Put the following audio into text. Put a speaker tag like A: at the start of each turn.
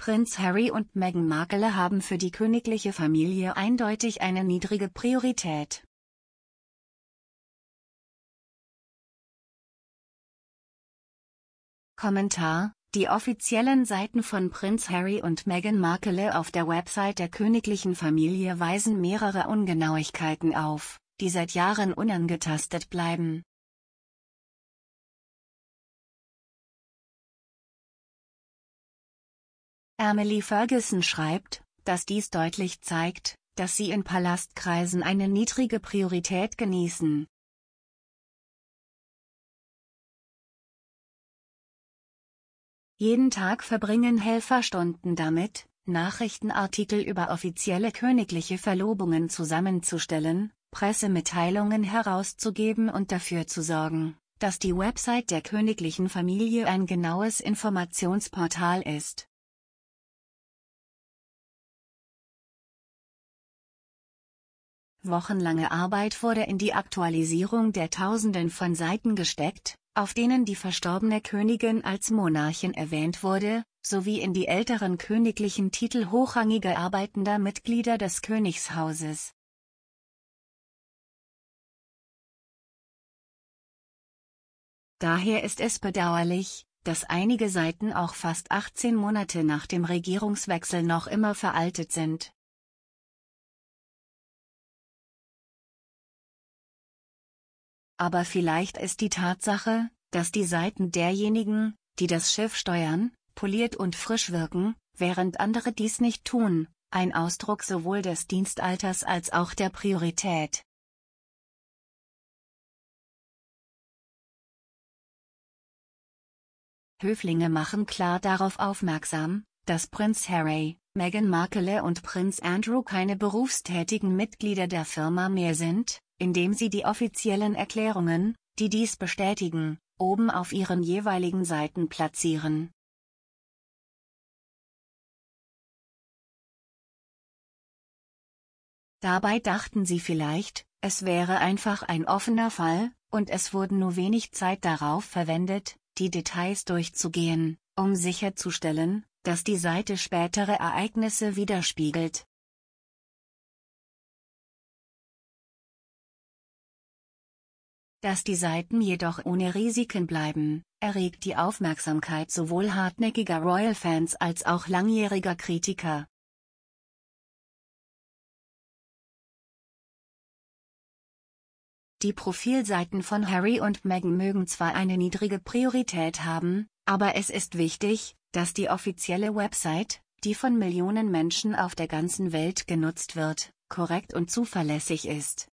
A: Prinz Harry und Meghan Markle haben für die königliche Familie eindeutig eine niedrige Priorität. Kommentar die offiziellen Seiten von Prinz Harry und Meghan Markle auf der Website der königlichen Familie weisen mehrere Ungenauigkeiten auf, die seit Jahren unangetastet bleiben. Emily Ferguson schreibt, dass dies deutlich zeigt, dass sie in Palastkreisen eine niedrige Priorität genießen. Jeden Tag verbringen Helferstunden damit, Nachrichtenartikel über offizielle königliche Verlobungen zusammenzustellen, Pressemitteilungen herauszugeben und dafür zu sorgen, dass die Website der königlichen Familie ein genaues Informationsportal ist. Wochenlange Arbeit wurde in die Aktualisierung der Tausenden von Seiten gesteckt, auf denen die verstorbene Königin als Monarchin erwähnt wurde, sowie in die älteren königlichen Titel hochrangiger arbeitender Mitglieder des Königshauses. Daher ist es bedauerlich, dass einige Seiten auch fast 18 Monate nach dem Regierungswechsel noch immer veraltet sind. aber vielleicht ist die Tatsache, dass die Seiten derjenigen, die das Schiff steuern, poliert und frisch wirken, während andere dies nicht tun, ein Ausdruck sowohl des Dienstalters als auch der
B: Priorität.
A: Höflinge machen klar darauf aufmerksam, dass Prinz Harry, Meghan Markle und Prinz Andrew keine berufstätigen Mitglieder der Firma mehr sind, indem Sie die offiziellen Erklärungen, die dies bestätigen, oben auf Ihren jeweiligen Seiten platzieren. Dabei dachten sie vielleicht, es wäre einfach ein offener Fall, und es wurden nur wenig Zeit darauf verwendet, die Details durchzugehen, um sicherzustellen, dass die Seite spätere Ereignisse widerspiegelt. Dass die Seiten jedoch ohne Risiken bleiben, erregt die Aufmerksamkeit sowohl hartnäckiger Royal-Fans als auch langjähriger Kritiker. Die Profilseiten von Harry und Meghan mögen zwar eine niedrige Priorität haben, aber es ist wichtig, dass die offizielle Website, die von Millionen Menschen auf der ganzen Welt genutzt wird, korrekt und zuverlässig
B: ist.